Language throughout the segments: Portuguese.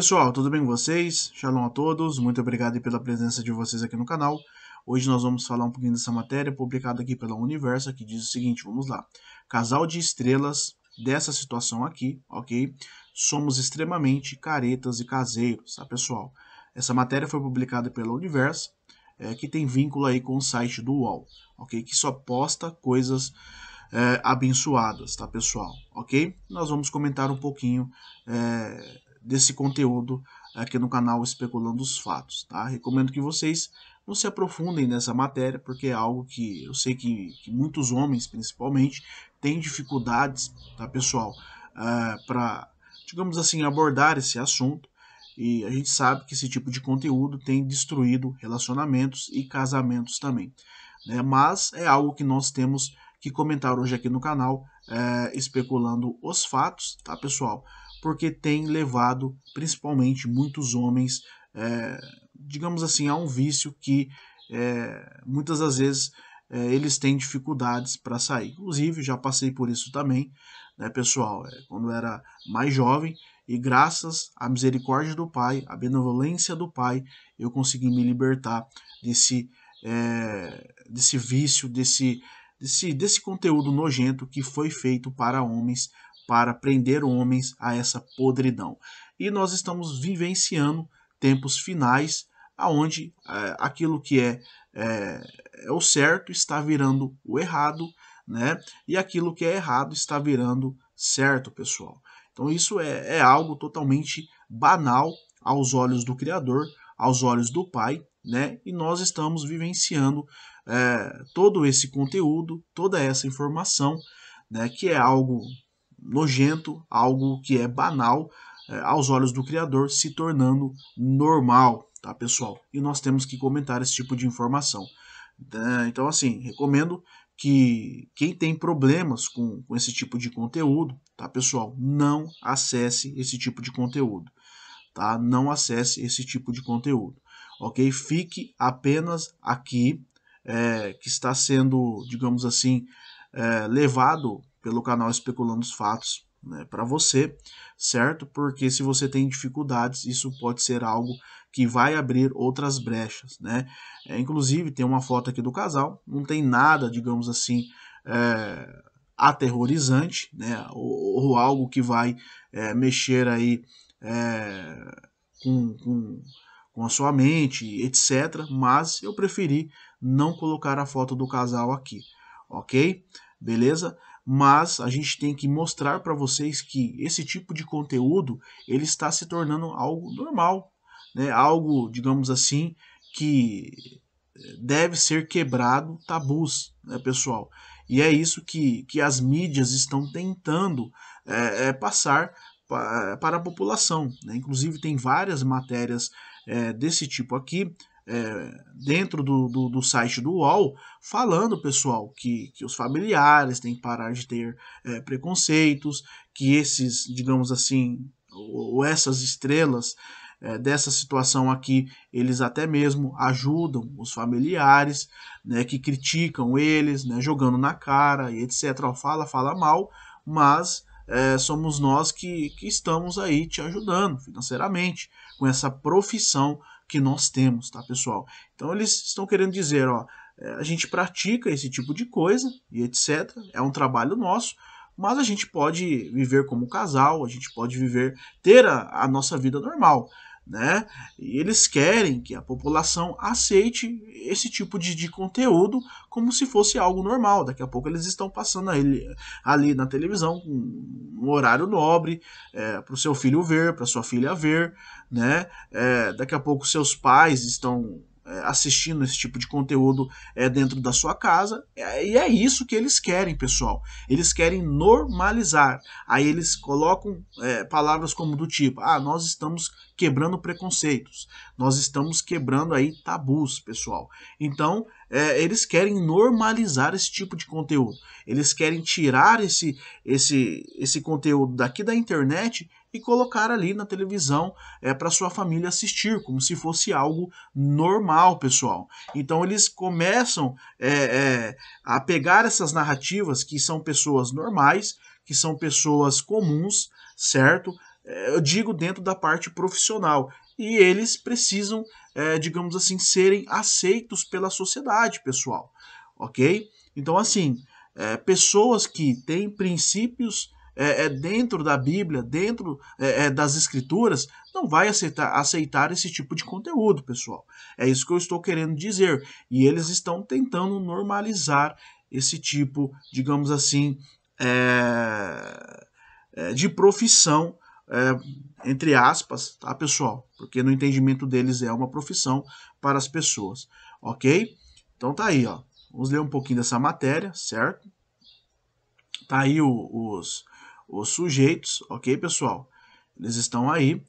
pessoal, tudo bem com vocês? Shalom a todos, muito obrigado pela presença de vocês aqui no canal. Hoje nós vamos falar um pouquinho dessa matéria publicada aqui pela Universa, que diz o seguinte, vamos lá. Casal de estrelas dessa situação aqui, ok? Somos extremamente caretas e caseiros, tá pessoal? Essa matéria foi publicada pela Universa, é, que tem vínculo aí com o site do UOL, ok? Que só posta coisas é, abençoadas, tá pessoal? Ok? Nós vamos comentar um pouquinho... É, desse conteúdo aqui no canal Especulando os Fatos. Tá? Recomendo que vocês não se aprofundem nessa matéria, porque é algo que eu sei que, que muitos homens, principalmente, têm dificuldades, tá, pessoal, uh, é, para, digamos assim, abordar esse assunto. E a gente sabe que esse tipo de conteúdo tem destruído relacionamentos e casamentos também. Né? Mas é algo que nós temos que comentar hoje aqui no canal, é, especulando os fatos, tá, pessoal? porque tem levado principalmente muitos homens, é, digamos assim, a um vício que é, muitas das vezes é, eles têm dificuldades para sair. Inclusive, já passei por isso também, né, pessoal, é, quando era mais jovem, e graças à misericórdia do Pai, à benevolência do Pai, eu consegui me libertar desse, desse vício, desse, desse, desse conteúdo nojento que foi feito para homens para prender homens a essa podridão. E nós estamos vivenciando tempos finais aonde é, aquilo que é, é, é, o certo está virando o errado, né? E aquilo que é errado está virando certo, pessoal. Então isso é, é algo totalmente banal aos olhos do Criador, aos olhos do Pai, né? E nós estamos vivenciando eh, todo esse conteúdo, toda essa informação, né? Que é algo nojento, algo que é banal é, aos olhos do Criador, se tornando normal, tá pessoal? E nós temos que comentar esse tipo de informação. É, então, assim, recomendo que quem tem problemas com, com esse tipo de conteúdo, tá pessoal, não acesse esse tipo de conteúdo, tá? Não acesse esse tipo de conteúdo, ok? Fique apenas aqui, é, que está sendo, digamos assim, é, levado pelo canal Especulando os Fatos né, para você, certo? Porque se você tem dificuldades, isso pode ser algo que vai abrir outras brechas, né? É, inclusive, tem uma foto aqui do casal, não tem nada, digamos assim, é, aterrorizante, né? Ou, ou, algo que vai é, mexer aí é, com, com, com a sua mente, etc. Mas eu preferi não colocar a foto do casal aqui, ok? Beleza? mas a gente tem que mostrar para vocês que esse tipo de conteúdo ele está se tornando algo normal, né? algo, digamos assim, que deve ser quebrado tabus, né, pessoal? E é isso que, que as mídias estão tentando é, é, passar para a população. Né? Inclusive, tem várias matérias é, desse tipo aqui é, dentro do, do, do, site do UOL, falando, pessoal, que, que os familiares têm que parar de ter é, preconceitos, que esses, digamos assim, ou essas estrelas é, dessa situação aqui, eles até mesmo ajudam os familiares, né, que criticam eles, né, jogando na cara e etc. Fala, fala mal, mas é, somos nós que, que estamos aí te ajudando financeiramente com essa profissão que nós temos, tá, pessoal? Então eles estão querendo dizer, ó, é, a gente pratica esse tipo de coisa e etc. É um trabalho nosso, mas a gente pode viver como casal, a gente pode viver, ter a, a nossa vida normal né? E eles querem que a população aceite esse tipo de, de conteúdo como se fosse algo normal. Daqui a pouco eles estão passando ali na televisão um horário nobre é, para o seu filho ver, para sua filha ver, né? É, daqui a pouco seus pais estão é, assistindo esse tipo de conteúdo é, dentro da sua casa. É, e é isso que eles querem, pessoal. Eles querem normalizar. Aí eles colocam é, palavras como do tipo: ah, nós estamos quebrando preconceitos, nós estamos quebrando aí tabus, pessoal. Então, é, eles querem normalizar esse tipo de conteúdo. Eles querem tirar esse, esse, esse conteúdo daqui da internet e colocar ali na televisão é, eh, para sua família assistir, como se fosse algo normal, pessoal. Então eles começam é, é, a pegar essas narrativas que são pessoas normais, que são pessoas comuns, certo? eu digo dentro da parte profissional. E eles precisam, digamos assim, serem aceitos pela sociedade, pessoal. Ok? Então, assim, pessoas que têm princípios é, é dentro da Bíblia, dentro é, é, das Escrituras, não vai aceitar, aceitar esse tipo de conteúdo, pessoal. É isso que eu estou querendo dizer. E eles estão tentando normalizar esse tipo, digamos assim, é, é, de profissão, entre aspas, tá, pessoal? Porque no entendimento deles é uma profissão para as pessoas, ok? Então tá aí, ó. Vamos ler um pouquinho dessa matéria, certo? Tá aí o, os, os sujeitos, ok, pessoal? Eles estão aí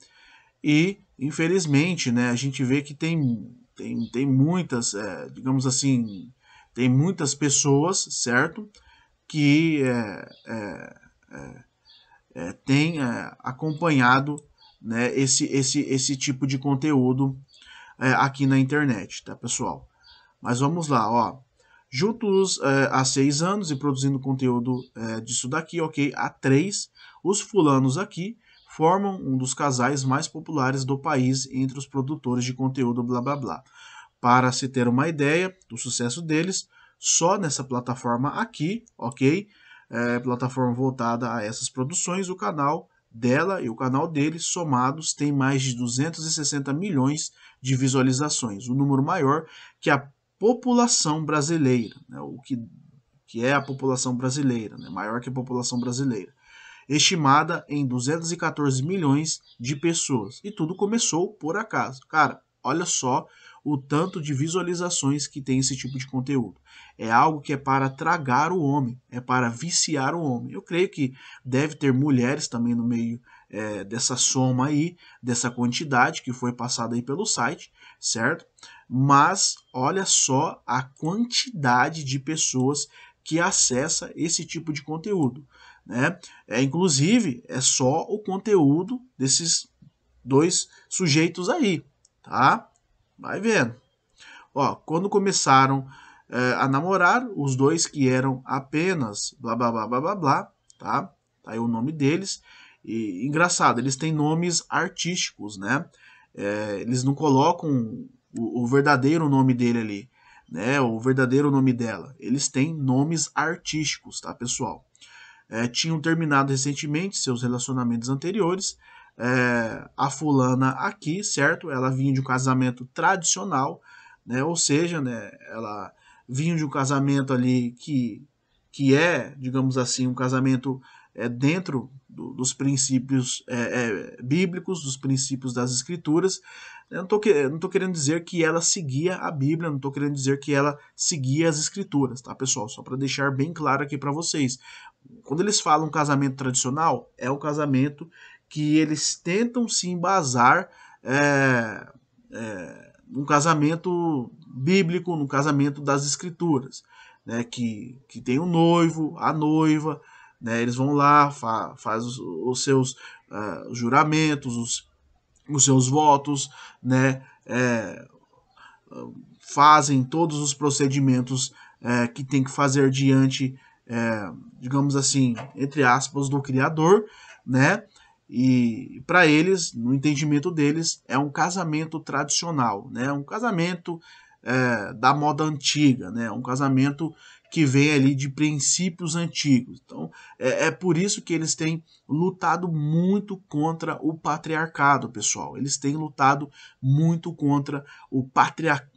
e, infelizmente, né, a gente vê que tem, tem, tem muitas, é, digamos assim, tem muitas pessoas, certo? Que é, é, é, é têm é, acompanhado né, esse, esse, esse tipo de conteúdo aqui na internet, tá, pessoal? Mas vamos lá, ó. Juntos é, há seis anos e produzindo conteúdo é, disso daqui, ok? Há três, os fulanos aqui formam um dos casais mais populares do país entre os produtores de conteúdo blá blá blá. Para se ter uma ideia do sucesso deles, só nessa plataforma aqui, ok? É, plataforma voltada a essas produções, o canal dela e o canal dele somados têm mais de 260 milhões de visualizações, o um número maior que a população brasileira, né, o que, que é a população brasileira, né, maior que a população brasileira, estimada em 214 milhões de pessoas. E tudo começou por acaso. Cara, olha só o tanto de visualizações que tem esse tipo de conteúdo. É algo que é para tragar o homem, é para viciar o homem. Eu creio que deve ter mulheres também no meio é, dessa soma aí, dessa quantidade que foi passada aí pelo site, certo? Mas olha só a quantidade de pessoas que acessa esse tipo de conteúdo, né? É, inclusive, é só o conteúdo desses dois sujeitos aí, tá? Vai vendo. Ó, quando começaram é, a namorar, os dois que eram apenas blá blá blá blá blá, blá tá? Tá aí o nome deles. E, engraçado, eles têm nomes artísticos, né? É, eles não colocam o, o, verdadeiro nome dele ali, né? O verdadeiro nome dela. Eles têm nomes artísticos, tá, pessoal? É, tinham terminado recentemente seus relacionamentos anteriores. É, a fulana aqui, certo? Ela vinha de um casamento tradicional, né? Ou seja, né? Ela vinha de um casamento ali que que é, digamos assim, um casamento é, dentro do, dos princípios é, é, bíblicos, dos princípios das escrituras. Eu não estou querendo dizer que ela seguia a Bíblia, não estou querendo dizer que ela seguia as escrituras, tá, pessoal? Só para deixar bem claro aqui para vocês. Quando eles falam casamento tradicional, é o casamento que eles tentam se embasar é, é, num casamento bíblico, no casamento das escrituras, né, que, que tem o um noivo, a noiva, né? Eles vão lá, fa faz os, os seus uh, juramentos, os, os, seus votos, né? É, fazem todos os procedimentos é, que tem que fazer diante, é, digamos assim, entre aspas, do Criador, né? E para eles, no entendimento deles, é um casamento tradicional, né? Um casamento é, da moda antiga, né? Um casamento que vem ali de princípios antigos. Então, é, é, por isso que eles têm lutado muito contra o patriarcado, pessoal. Eles têm lutado muito contra o patriar,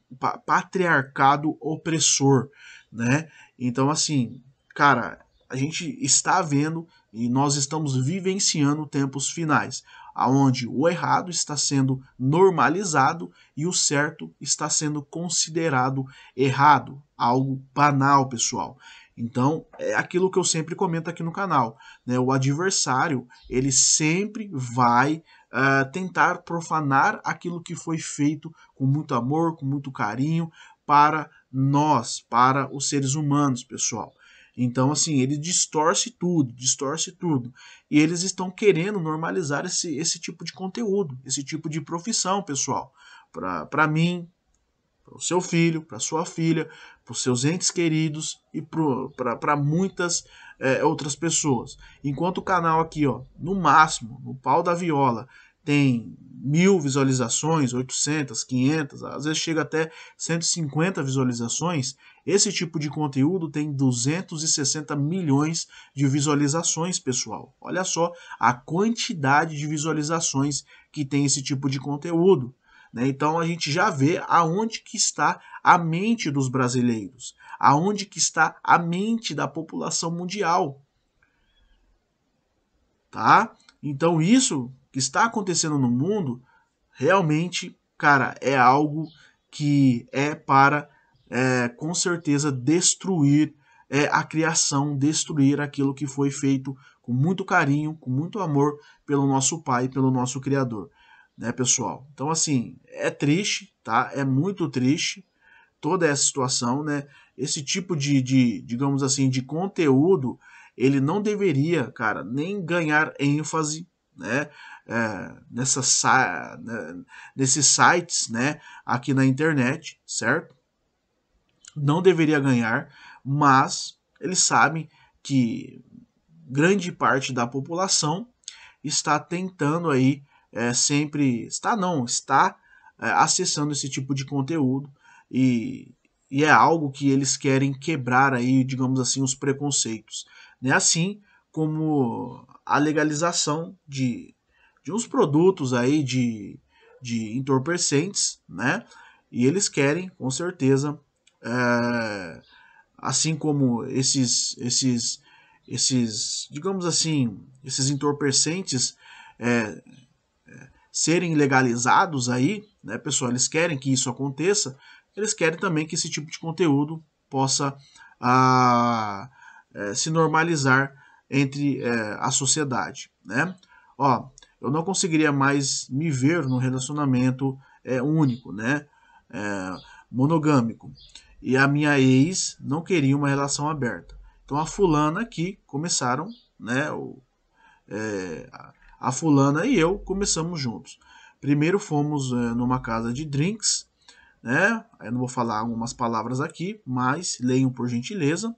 patriarcado opressor, né? Então, assim, cara, a gente está vendo e nós estamos vivenciando tempos finais, aonde o errado está sendo normalizado e o certo está sendo considerado errado, algo banal, pessoal. Então, é aquilo que eu sempre comento aqui no canal, né? O adversário, ele sempre vai uh, tentar profanar aquilo que foi feito com muito amor, com muito carinho para nós, para os seres humanos, pessoal. Então, assim, ele distorce tudo, distorce tudo. E eles estão querendo normalizar esse, esse tipo de conteúdo, esse tipo de profissão, pessoal. Para mim, para o seu filho, para sua filha, para os seus entes queridos e para muitas é, outras pessoas. Enquanto o canal aqui, ó, no máximo, no pau da viola, tem mil visualizações, 800, 500, às vezes chega até 150 visualizações, esse tipo de conteúdo tem 260 milhões de visualizações, pessoal. Olha só a quantidade de visualizações que tem esse tipo de conteúdo. Né? Então a gente já vê aonde que está a mente dos brasileiros, aonde que está a mente da população mundial. Tá? Então isso que está acontecendo no mundo, realmente, cara, é algo que é para, é, com certeza, destruir é, a criação, destruir aquilo que foi feito com muito carinho, com muito amor pelo nosso Pai, pelo nosso Criador, né, pessoal? Então, assim, é triste, tá? É muito triste toda essa situação, né? Esse tipo de, de digamos assim, de conteúdo, ele não deveria, cara, nem ganhar ênfase, né? é, né, nesses sites né, aqui na internet, certo? Não deveria ganhar, mas eles sabem que grande parte da população está tentando aí é, sempre está não está é, acessando esse tipo de conteúdo e, e é algo que eles querem quebrar aí digamos assim os preconceitos né assim como a legalização de de uns produtos aí de, de entorpecentes, né? E eles querem, com certeza, é, assim como esses, esses, esses, digamos assim, esses entorpecentes é, serem legalizados aí, né, pessoal? Eles querem que isso aconteça. Eles querem também que esse tipo de conteúdo possa a, ah, se normalizar entre a sociedade, né? Ó, eu não conseguiria mais me ver num relacionamento é, único, né? É, monogâmico. E a minha ex não queria uma relação aberta. Então a fulana aqui começaram, né? O, é, a fulana e eu começamos juntos. Primeiro fomos numa casa de drinks, né? Eu não vou falar algumas palavras aqui, mas leiam por gentileza.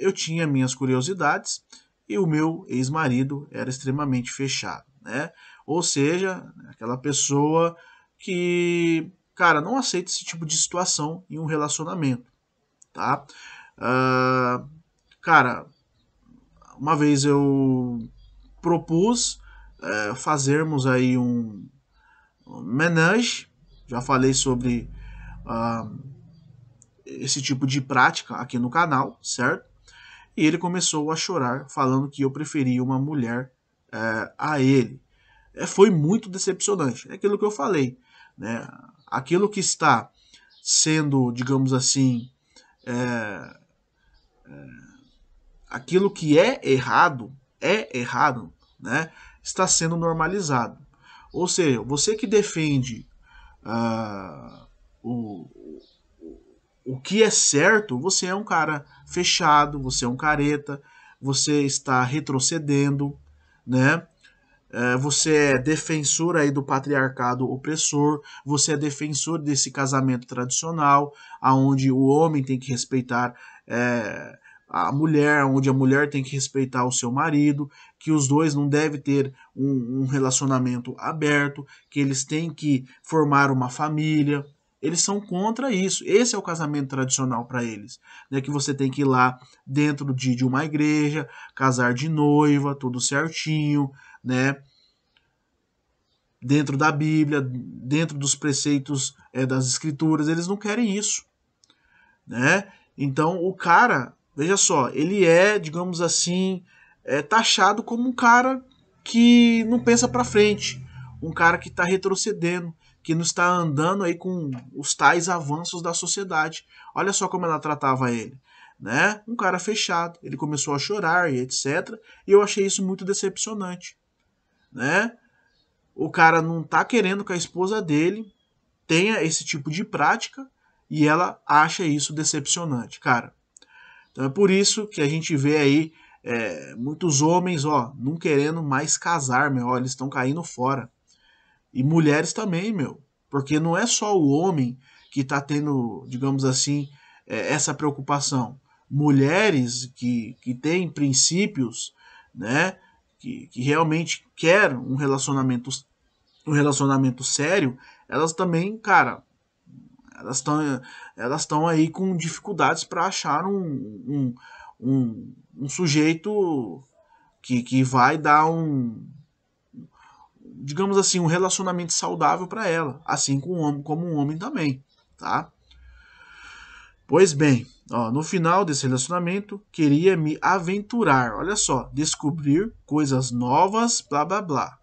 eu tinha minhas curiosidades e o meu ex-marido era extremamente fechado, né? Ou seja, aquela pessoa que, cara, não aceita esse tipo de situação em um relacionamento, tá? Uh, cara, uma vez eu propus uh, fazermos aí um, um menage, já falei sobre uh, esse tipo de prática aqui no canal, certo? E ele começou a chorar, falando que eu preferia uma mulher é, a ele. É, foi muito decepcionante. É aquilo que eu falei. Né? Aquilo que está sendo, digamos assim, é, é aquilo que é errado, é errado, né? está sendo normalizado. Ou seja, você que defende uh, o, o que é certo, você é um cara fechado, você é um careta, você está retrocedendo, né? É, você é defensor aí do patriarcado opressor, você é defensor desse casamento tradicional, aonde o homem tem que respeitar é, a mulher, onde a mulher tem que respeitar o seu marido, que os dois não devem ter um, um relacionamento aberto, que eles têm que formar uma família, eles são contra isso. Esse é o casamento tradicional para eles. Né? Que você tem que ir lá dentro de, de uma igreja, casar de noiva, tudo certinho, né? Dentro da Bíblia, dentro dos preceitos é, das Escrituras, eles não querem isso. Né? Então o cara, veja só, ele é, digamos assim, é taxado como um cara que não pensa para frente, um cara que está retrocedendo, que não está andando aí com os tais avanços da sociedade. Olha só como ela tratava ele. Né? Um cara fechado, ele começou a chorar e etc. E eu achei isso muito decepcionante. Né? O cara não tá querendo que a esposa dele tenha esse tipo de prática e ela acha isso decepcionante, cara. Então é por isso que a gente vê aí é, muitos homens, ó, não querendo mais casar, meu, ó, eles estão caindo fora. E mulheres também, meu. Porque não é só o homem que está tendo, digamos assim, é, essa preocupação. Mulheres que, que têm princípios, né? Que, que realmente quer um relacionamento, um relacionamento sério, elas também, cara, elas estão elas estão aí com dificuldades para achar um um, um, um, sujeito que, que vai dar um, digamos assim, um relacionamento saudável para ela, assim como um homem, como um homem também, tá? Pois bem, ó, no final desse relacionamento, queria me aventurar, olha só, descobrir coisas novas, blá blá blá,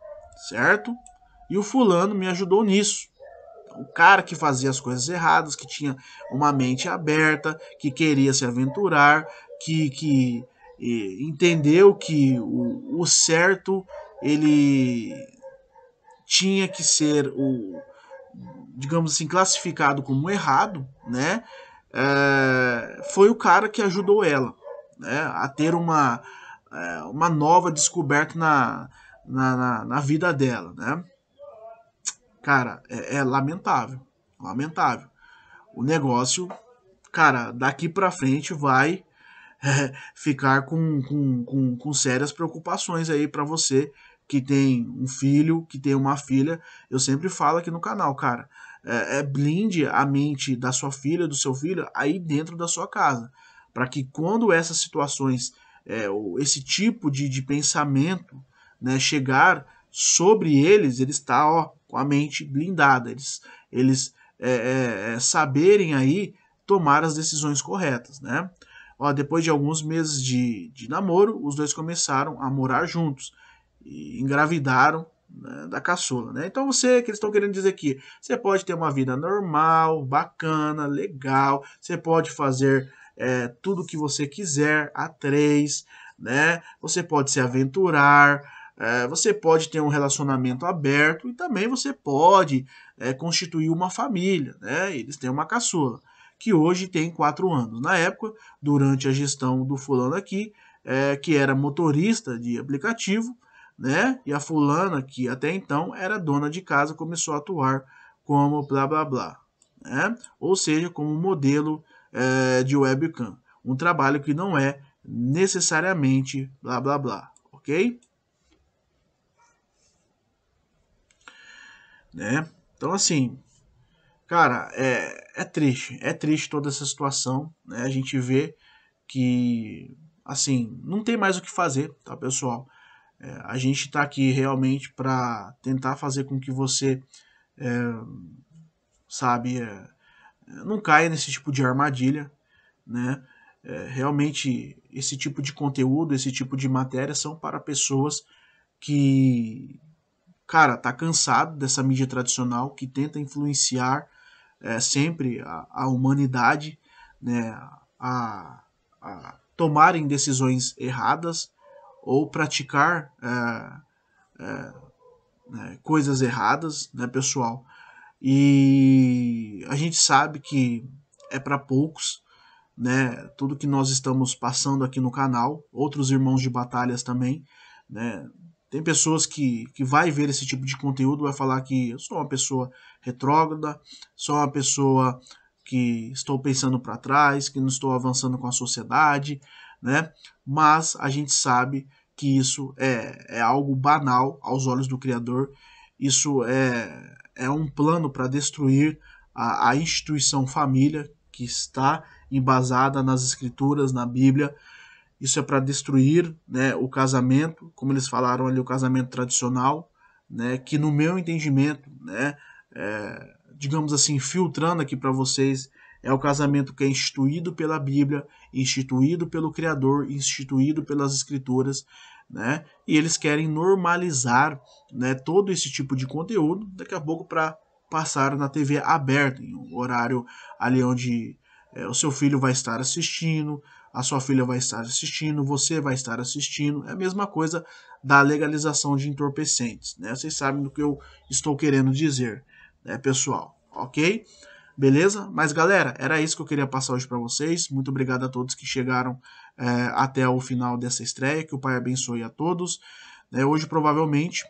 certo? E o fulano me ajudou nisso. Então, o cara que fazia as coisas erradas, que tinha uma mente aberta, que queria se aventurar, que, que eh, entendeu que o, o certo ele tinha que ser o digamos assim classificado como errado, né? É, foi o cara que ajudou ela né, a ter uma, é, uma nova descoberta na, na, na, na, vida dela, né? Cara, é, é lamentável, lamentável. O negócio, cara, daqui para frente vai é, ficar com, com, com, com, sérias preocupações aí para você que tem um filho, que tem uma filha, eu sempre falo aqui no canal, cara, é, é blinde a mente da sua filha, do seu filho, aí dentro da sua casa, para que quando essas situações, é, esse tipo de, de pensamento, né, chegar sobre eles, eles está ó, com a mente blindada, eles, eles é, é, é, saberem aí tomar as decisões corretas, né? Ó, depois de alguns meses de, de namoro, os dois começaram a morar juntos engravidaram né, da caçula. Né? Então você que eles estão querendo dizer que você pode ter uma vida normal, bacana, legal, você pode fazer é, tudo que você quiser a três, né? Você pode se aventurar, é, você pode ter um relacionamento aberto e também você pode é, constituir uma família, né? Eles têm uma caçula que hoje tem quatro anos. Na época, durante a gestão do fulano aqui, é, que era motorista de aplicativo, né? E a fulana, que até então era dona de casa, começou a atuar como blá blá blá, né? Ou seja, como modelo é, de webcam. Um trabalho que não é necessariamente blá blá blá, ok? Né? Então, assim, cara, é, é triste, é triste toda essa situação, né? A gente vê que, assim, não tem mais o que fazer, tá, pessoal? É, a gente está aqui realmente para tentar fazer com que você, é, sabe, é, não caia nesse tipo de armadilha, né? É, realmente, esse tipo de conteúdo, esse tipo de matéria são para pessoas que, cara, tá cansado dessa mídia tradicional, que tenta influenciar é, sempre a, a, humanidade, né? A, a tomarem decisões erradas, ou praticar é, é, né, coisas erradas, né, pessoal? E a gente sabe que é para poucos, né? Tudo que nós estamos passando aqui no canal, outros irmãos de batalhas também, né? Tem pessoas que, que vai ver esse tipo de conteúdo, vai falar que eu sou uma pessoa retrógrada, sou uma pessoa que estou pensando para trás, que não estou avançando com a sociedade, né? Mas a gente sabe que isso é, é algo banal aos olhos do Criador. Isso é, é um plano para destruir a, a instituição família que está embasada nas escrituras, na Bíblia. Isso é para destruir né, o casamento, como eles falaram ali, o casamento tradicional, né, que no meu entendimento, né, é, digamos assim, filtrando aqui para vocês é o casamento que é instituído pela Bíblia, instituído pelo Criador, instituído pelas Escrituras, né? E eles querem normalizar, né, todo esse tipo de conteúdo daqui a pouco para passar na TV aberta, em um horário ali onde é, o seu filho vai estar assistindo, a sua filha vai estar assistindo, você vai estar assistindo. É a mesma coisa da legalização de entorpecentes, né? Vocês sabem do que eu estou querendo dizer, né, pessoal? Ok? Beleza? Mas galera, era isso que eu queria passar hoje para vocês. Muito obrigado a todos que chegaram é, até o final dessa estreia. Que o Pai abençoe a todos. É, hoje, provavelmente,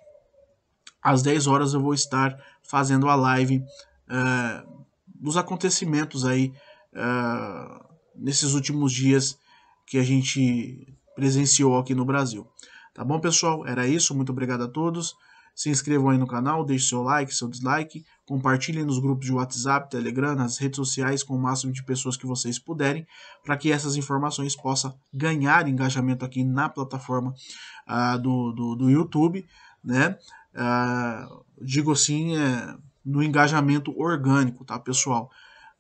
às 10 horas, eu vou estar fazendo a live é, dos acontecimentos aí é, nesses últimos dias que a gente presenciou aqui no Brasil. Tá bom, pessoal? Era isso. Muito obrigado a todos. Se inscrevam aí no canal, deixe seu like, seu dislike, compartilhem nos grupos de WhatsApp, Telegram, nas redes sociais com o máximo de pessoas que vocês puderem, para que essas informações possam ganhar engajamento aqui na plataforma ah, do, do, do, YouTube, né? Ah, digo assim, é, no engajamento orgânico, tá, pessoal?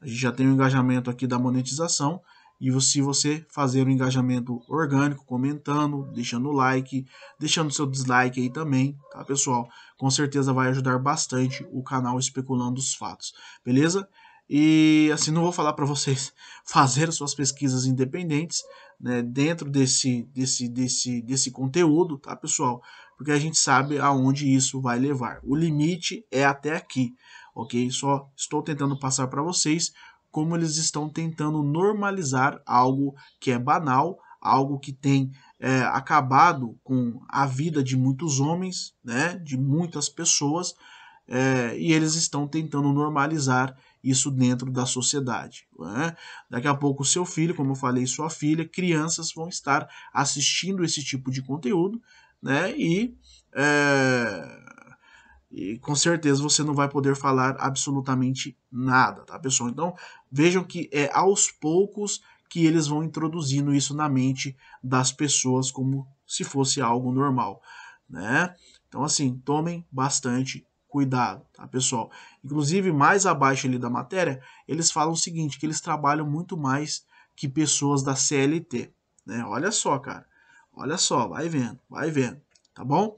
A gente já tem o engajamento aqui da monetização, e se você fazer um engajamento orgânico, comentando, deixando like, deixando seu dislike aí também, tá pessoal? Com certeza vai ajudar bastante o canal especulando os fatos, beleza? E assim, não vou falar para vocês fazer suas pesquisas independentes né, dentro desse, desse, desse, desse conteúdo, tá pessoal? Porque a gente sabe aonde isso vai levar. O limite é até aqui, ok? Só estou tentando passar para vocês como eles estão tentando normalizar algo que é banal, algo que tem é, acabado com a vida de muitos homens, né, de muitas pessoas, é, e eles estão tentando normalizar isso dentro da sociedade. Né? Daqui a pouco, seu filho, como eu falei, sua filha, crianças vão estar assistindo esse tipo de conteúdo, né, e é, e com certeza você não vai poder falar absolutamente nada, tá, pessoal? Então, vejam que é aos poucos que eles vão introduzindo isso na mente das pessoas como se fosse algo normal, né? Então, assim, tomem bastante cuidado, tá, pessoal? Inclusive, mais abaixo ali da matéria, eles falam o seguinte, que eles trabalham muito mais que pessoas da CLT, né? Olha só, cara. Olha só, vai vendo, vai vendo, tá bom?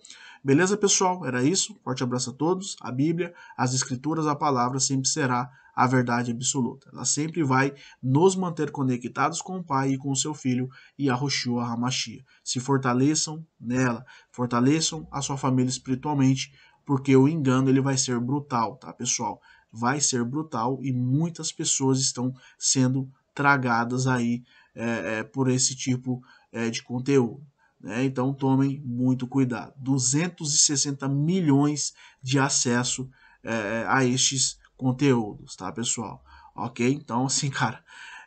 Beleza, pessoal? Era isso. Forte abraço a todos. A Bíblia, as Escrituras, a palavra sempre será a verdade absoluta. Ela sempre vai nos manter conectados com o Pai e com o seu Filho e a Roshua Hamashia. Se fortaleçam nela, fortaleçam a sua família espiritualmente, porque o engano ele vai ser brutal, tá, pessoal? Vai ser brutal e muitas pessoas estão sendo tragadas aí é, é, por esse tipo é, de conteúdo. Né? Então tomem muito cuidado. 260 milhões de acesso é, a estes conteúdos, tá, pessoal? Ok? Então, assim, cara,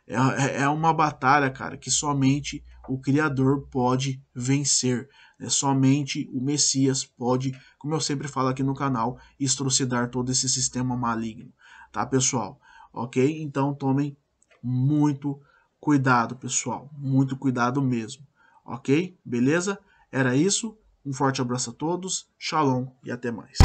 é, é, é uma batalha, cara, que somente o Criador pode vencer. Né? Somente o Messias pode, como eu sempre falo aqui no canal, estrocidar todo esse sistema maligno, tá, pessoal? Ok? Então tomem muito cuidado, pessoal. Muito cuidado mesmo. Ok? Beleza? Era isso. Um forte abraço a todos. Shalom e até mais.